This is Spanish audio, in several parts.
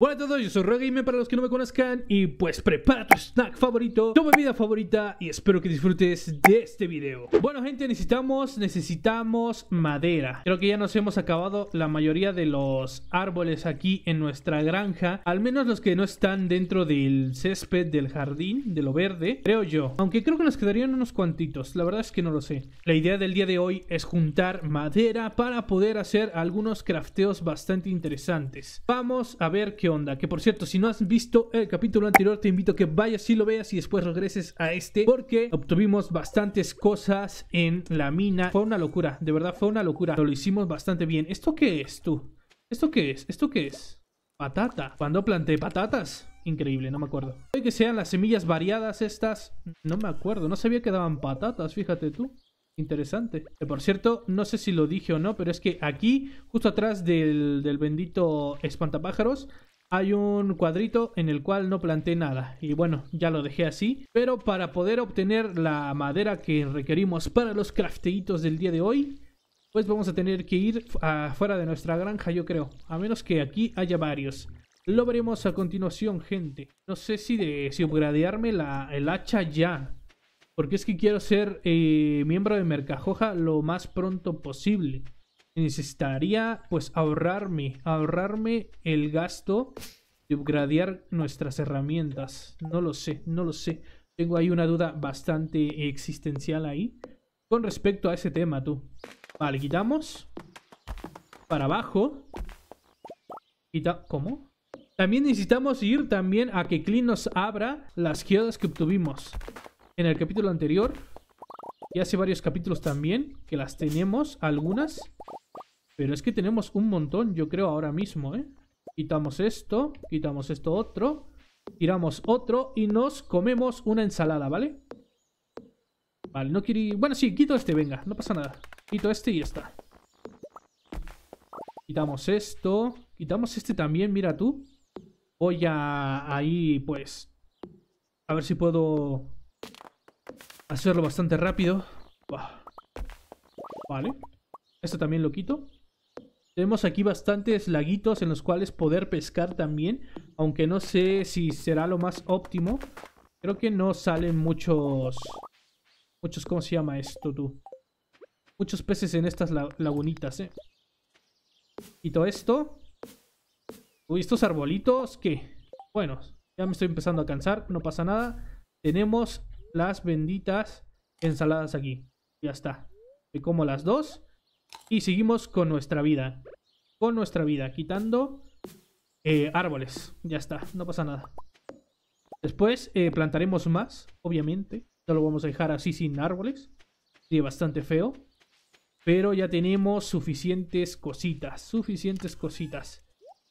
Hola a todos, yo soy Rogamer para los que no me conozcan y pues prepara tu snack favorito, tu bebida favorita y espero que disfrutes de este video. Bueno gente, necesitamos, necesitamos madera. Creo que ya nos hemos acabado la mayoría de los árboles aquí en nuestra granja, al menos los que no están dentro del césped del jardín, de lo verde, creo yo. Aunque creo que nos quedarían unos cuantitos, la verdad es que no lo sé. La idea del día de hoy es juntar madera para poder hacer algunos crafteos bastante interesantes. Vamos a ver qué onda. Que por cierto, si no has visto el capítulo anterior, te invito a que vayas y lo veas y después regreses a este porque obtuvimos bastantes cosas en la mina. Fue una locura, de verdad fue una locura. Lo hicimos bastante bien. ¿Esto qué es tú? ¿Esto qué es? ¿Esto qué es? Patata. Cuando planté patatas. Increíble, no me acuerdo. Puede que sean las semillas variadas estas. No me acuerdo. No sabía que daban patatas, fíjate tú. Interesante. Por cierto, no sé si lo dije o no, pero es que aquí, justo atrás del, del bendito espantapájaros, hay un cuadrito en el cual no planté nada y bueno, ya lo dejé así, pero para poder obtener la madera que requerimos para los crafteitos del día de hoy, pues vamos a tener que ir afuera de nuestra granja, yo creo, a menos que aquí haya varios. Lo veremos a continuación, gente. No sé si de la, el hacha ya, porque es que quiero ser eh, miembro de Mercajoja lo más pronto posible necesitaría pues ahorrarme, ahorrarme el gasto de upgradear nuestras herramientas. No lo sé, no lo sé. Tengo ahí una duda bastante existencial ahí con respecto a ese tema, tú. Vale, quitamos. Para abajo. Quita ¿Cómo? También necesitamos ir también a que Clean nos abra las geodas que obtuvimos en el capítulo anterior. Y hace varios capítulos también que las tenemos, algunas. Pero es que tenemos un montón, yo creo, ahora mismo, ¿eh? Quitamos esto, quitamos esto otro, tiramos otro y nos comemos una ensalada, ¿vale? Vale, no quiero... Bueno, sí, quito este, venga, no pasa nada. Quito este y ya está. Quitamos esto, quitamos este también, mira tú. Voy a... ahí, pues... A ver si puedo... Hacerlo bastante rápido. Vale. Esto también lo quito. Tenemos aquí bastantes laguitos en los cuales poder pescar también, aunque no sé si será lo más óptimo. Creo que no salen muchos, muchos, ¿cómo se llama esto tú? Muchos peces en estas lagunitas, ¿eh? Quito esto. Uy, estos arbolitos, ¿qué? Bueno, ya me estoy empezando a cansar, no pasa nada. Tenemos las benditas ensaladas aquí. Ya está. Me como las dos. Y seguimos con nuestra vida. Con nuestra vida, quitando eh, árboles. Ya está, no pasa nada. Después eh, plantaremos más, obviamente. No lo vamos a dejar así sin árboles. Sería bastante feo. Pero ya tenemos suficientes cositas, suficientes cositas.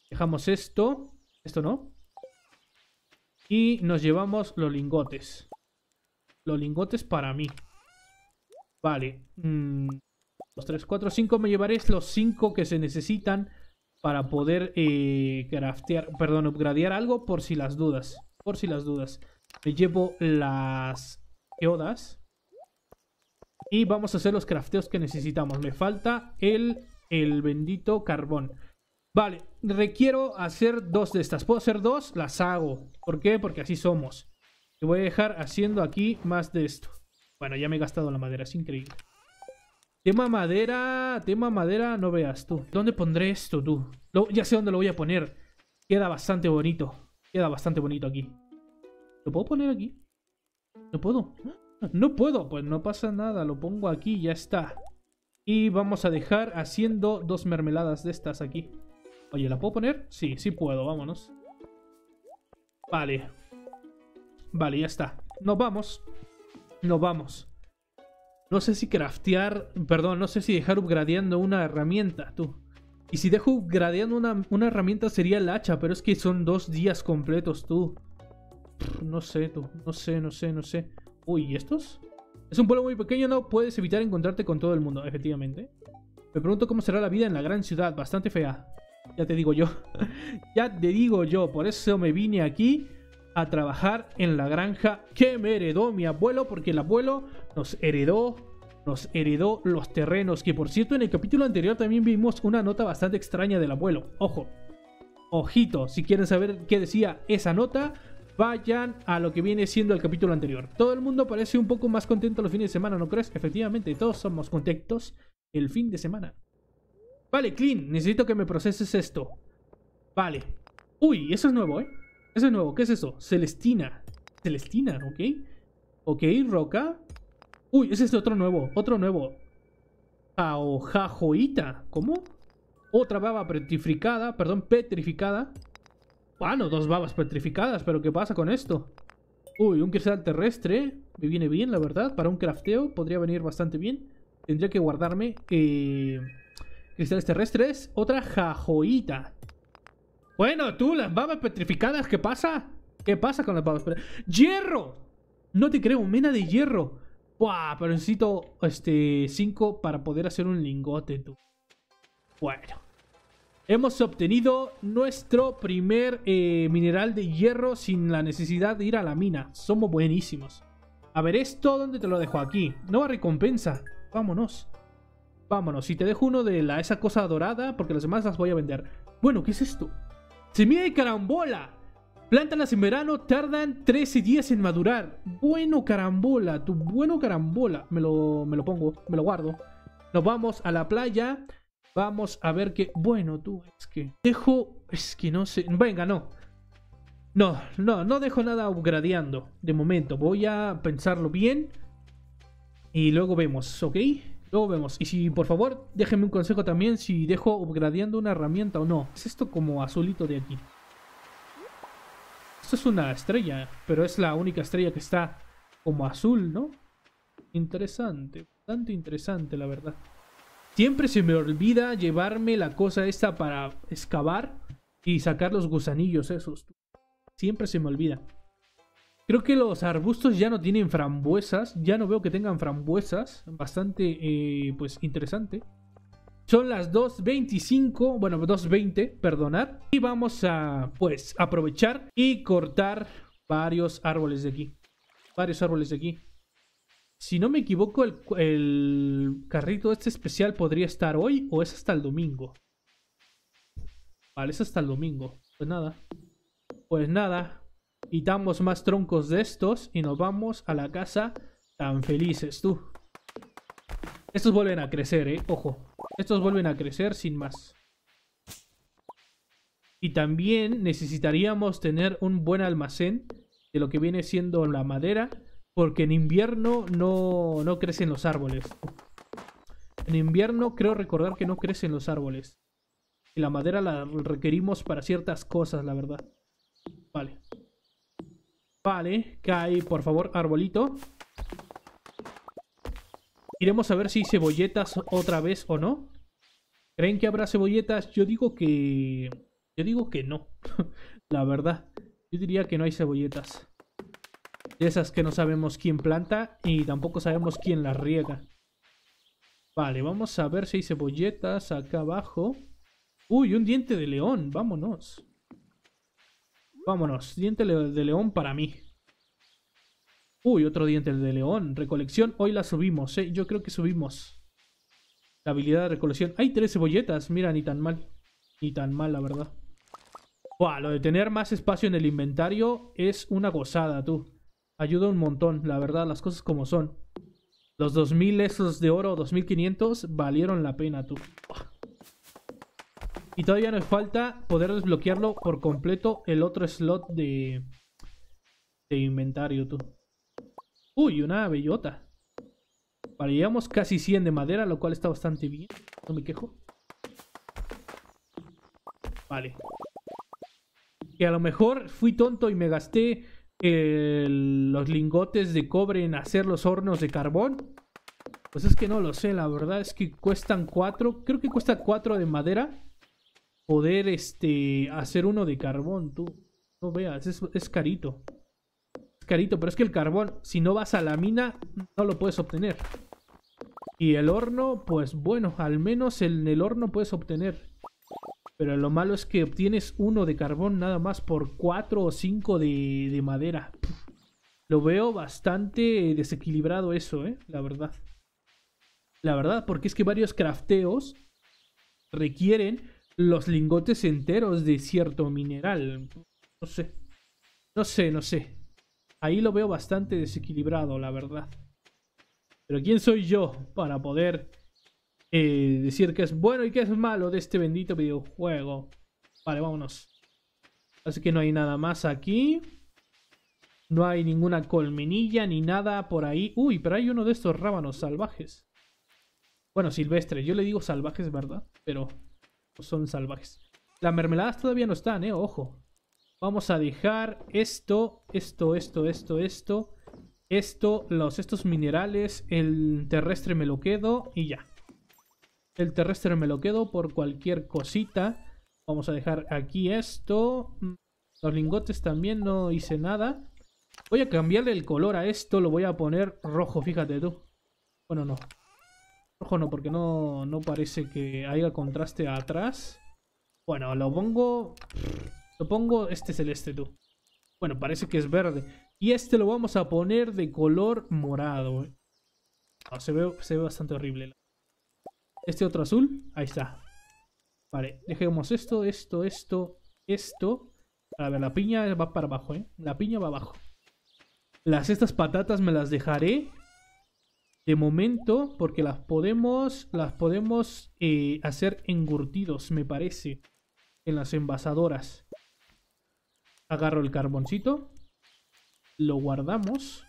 Dejamos esto, esto no. Y nos llevamos los lingotes. Los lingotes para mí. Vale. Mmm 2, 3, 4, 5. Me llevaré los 5 que se necesitan para poder eh, craftear, perdón, upgradear algo por si las dudas. Por si las dudas. Me llevo las geodas. Y vamos a hacer los crafteos que necesitamos. Me falta el, el bendito carbón. Vale, requiero hacer dos de estas. ¿Puedo hacer dos? Las hago. ¿Por qué? Porque así somos. Te voy a dejar haciendo aquí más de esto. Bueno, ya me he gastado la madera, es increíble. Tema madera, tema madera, no veas tú. ¿Dónde pondré esto tú? ya sé dónde lo voy a poner. Queda bastante bonito. Queda bastante bonito aquí. ¿Lo puedo poner aquí? No puedo. No puedo. Pues no pasa nada. Lo pongo aquí ya está. Y vamos a dejar haciendo dos mermeladas de estas aquí. Oye, ¿la puedo poner? Sí, sí puedo. Vámonos. Vale. Vale, ya está. Nos vamos. Nos vamos. No sé si craftear, perdón, no sé si dejar upgradeando una herramienta, tú. Y si dejo upgradeando una, herramienta sería el hacha, pero es que son dos días completos, tú. no sé, tú. No sé, no sé, no sé. Uy, ¿y estos? Es un pueblo muy pequeño, no puedes evitar encontrarte con todo el mundo, efectivamente. Me pregunto cómo será la vida en la gran ciudad, bastante fea. Ya te digo yo. ya te digo yo, por eso me vine aquí a trabajar en la granja que me heredó mi abuelo, porque el abuelo nos heredó nos heredó los terrenos, que por cierto en el capítulo anterior también vimos una nota bastante extraña del abuelo. Ojo, ojito, si quieren saber qué decía esa nota, vayan a lo que viene siendo el capítulo anterior. Todo el mundo parece un poco más contento los fines de semana, ¿no crees? Efectivamente, todos somos contentos el fin de semana. Vale, Clean, necesito que me proceses esto. Vale. Uy, eso es nuevo, ¿eh? Ese nuevo, ¿qué es eso? Celestina. Celestina, ok. Ok, roca. Uy, ese es otro nuevo, otro nuevo. jajoita ¿cómo? Otra baba petrificada, perdón, petrificada. Bueno, ah, dos babas petrificadas, pero ¿qué pasa con esto? Uy, un cristal terrestre. Me viene bien, la verdad. Para un crafteo podría venir bastante bien. Tendría que guardarme eh, cristales terrestres. Otra jajoita. Bueno, tú, las babas petrificadas, ¿qué pasa? ¿Qué pasa con las babas petrificadas? ¡Hierro! No te creo, mena de hierro. ¡Buah! Pero necesito este 5 para poder hacer un lingote, tú. Bueno. Hemos obtenido nuestro primer eh, mineral de hierro sin la necesidad de ir a la mina. Somos buenísimos. A ver, esto, ¿dónde te lo dejo? Aquí. Nueva recompensa. Vámonos. Vámonos. Y te dejo uno de la, esa cosa dorada porque las demás las voy a vender. Bueno, ¿qué es esto? Semilla de carambola. Plántalas en verano, tardan 13 días en madurar. Bueno carambola, tu bueno carambola. Me lo, me lo pongo, me lo guardo. Nos vamos a la playa. Vamos a ver qué... Bueno, tú, es que... Dejo... Es que no sé... Venga, no. No, no, no dejo nada upgradeando. De momento, voy a pensarlo bien. Y luego vemos, ¿ok? Luego vemos. Y si por favor, déjenme un consejo también si dejo upgradeando una herramienta o no. Es esto como azulito de aquí. Esto es una estrella, pero es la única estrella que está como azul, ¿no? Interesante, Tanto interesante la verdad. Siempre se me olvida llevarme la cosa esta para excavar y sacar los gusanillos esos. Siempre se me olvida. Creo que los arbustos ya no tienen frambuesas. Ya no veo que tengan frambuesas. Bastante, eh, pues, interesante. Son las 2.25, bueno, 2.20, perdonad. Y vamos a, pues, aprovechar y cortar varios árboles de aquí. Varios árboles de aquí. Si no me equivoco, el, el carrito este especial podría estar hoy o es hasta el domingo. Vale, es hasta el domingo. Pues nada. Pues nada, Quitamos más troncos de estos y nos vamos a la casa tan felices, tú. Estos vuelven a crecer, eh. Ojo. Estos vuelven a crecer sin más. Y también necesitaríamos tener un buen almacén de lo que viene siendo la madera. Porque en invierno no, no crecen los árboles. En invierno creo recordar que no crecen los árboles. Y la madera la requerimos para ciertas cosas, la verdad. Vale. Vale, cae, por favor, arbolito. Iremos a ver si hay cebolletas otra vez o no. ¿Creen que habrá cebolletas? Yo digo que... Yo digo que no. La verdad. Yo diría que no hay cebolletas. De esas que no sabemos quién planta y tampoco sabemos quién las riega. Vale, vamos a ver si hay cebolletas acá abajo. Uy, un diente de león. Vámonos. Vámonos, diente de león para mí. Uy, otro diente de león. Recolección, hoy la subimos, ¿eh? Yo creo que subimos la habilidad de recolección. Hay tres cebolletas, mira, ni tan mal. Ni tan mal, la verdad. Buah, lo de tener más espacio en el inventario es una gozada, tú. Ayuda un montón, la verdad, las cosas como son. Los 2000 esos de oro, 2500, valieron la pena, tú. Y todavía nos falta poder desbloquearlo por completo el otro slot de, de inventario, tú. Uy, una bellota. Vale, llevamos casi 100 de madera, lo cual está bastante bien. No me quejo. Vale. Que a lo mejor fui tonto y me gasté los lingotes de cobre en hacer los hornos de carbón. Pues es que no lo sé, la verdad es que cuestan 4. Creo que cuesta 4 de madera poder este, hacer uno de carbón, tú. No veas, es, es carito. Es carito, pero es que el carbón, si no vas a la mina, no lo puedes obtener. Y el horno, pues bueno, al menos en el horno puedes obtener. Pero lo malo es que obtienes uno de carbón nada más por cuatro o cinco de, de madera. lo veo bastante desequilibrado eso, ¿eh? La verdad. La verdad, porque es que varios crafteos requieren los lingotes enteros de cierto mineral. No sé. No sé, no sé. Ahí lo veo bastante desequilibrado, la verdad. Pero ¿quién soy yo para poder eh, decir que es bueno y que es malo de este bendito videojuego? Vale, vámonos. Así que no hay nada más aquí. No hay ninguna colmenilla ni nada por ahí. Uy, pero hay uno de estos rábanos salvajes. Bueno, silvestre. Yo le digo salvajes, ¿verdad? Pero son salvajes. Las mermeladas todavía no están, eh, ojo. Vamos a dejar esto, esto, esto, esto, esto, esto, los, estos minerales, el terrestre me lo quedo y ya. El terrestre me lo quedo por cualquier cosita. Vamos a dejar aquí esto. Los lingotes también no hice nada. Voy a cambiarle el color a esto, lo voy a poner rojo, fíjate tú. Bueno, no. Ojo no, porque no, parece que haya contraste atrás. Bueno, lo pongo... Lo pongo este celeste, tú. Bueno, parece que es verde. Y este lo vamos a poner de color morado. Eh. se, ve, se ve bastante horrible. Este otro azul. Ahí está. Vale, dejemos esto, esto, esto, esto. A ver, la piña va para abajo, ¿eh? La piña va abajo. Las estas patatas me las dejaré de momento, porque las podemos, las podemos eh, hacer engurtidos, me parece, en las envasadoras. Agarro el carboncito, lo guardamos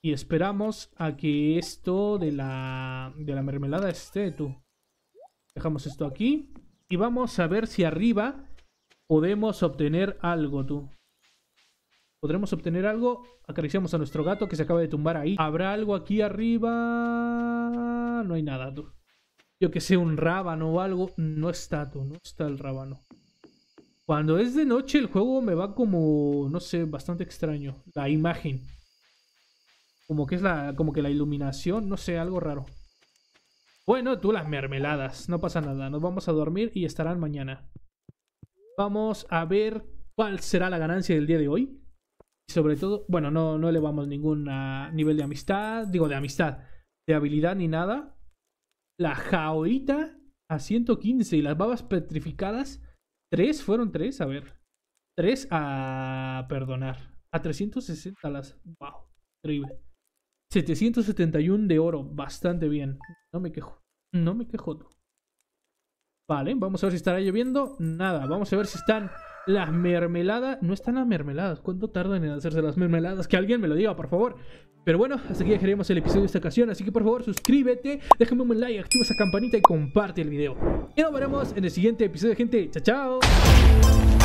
y esperamos a que esto de la, de la mermelada esté tú. Dejamos esto aquí y vamos a ver si arriba podemos obtener algo tú. ¿Podremos obtener algo? Acariciamos a nuestro gato que se acaba de tumbar ahí. ¿Habrá algo aquí arriba? No hay nada, Yo que sé, un rábano o algo. No está, tú. No está el rábano. Cuando es de noche el juego me va como, no sé, bastante extraño. La imagen. Como que es la, como que la iluminación, no sé, algo raro. Bueno, tú las mermeladas, no pasa nada. Nos vamos a dormir y estarán mañana. Vamos a ver cuál será la ganancia del día de hoy sobre todo, bueno, no, no elevamos ningún nivel de amistad, digo de amistad, de habilidad ni nada. La jaoita a 115 y las babas petrificadas, ¿Tres? fueron tres? a ver. ¿Tres? a perdonar. A 360 las. ¡Wow! Terrible. 771 de oro, bastante bien. No me quejo. No me quejo. Vale, vamos a ver si estará lloviendo. Nada, vamos a ver si están las mermeladas, no están las mermeladas. ¿Cuánto tardan en hacerse las mermeladas? Que alguien me lo diga, por favor. Pero bueno, hasta aquí dejaremos el episodio de esta ocasión. Así que por favor, suscríbete, déjame un like, activa esa campanita y comparte el video. Y nos veremos en el siguiente episodio, gente. Chao, chao.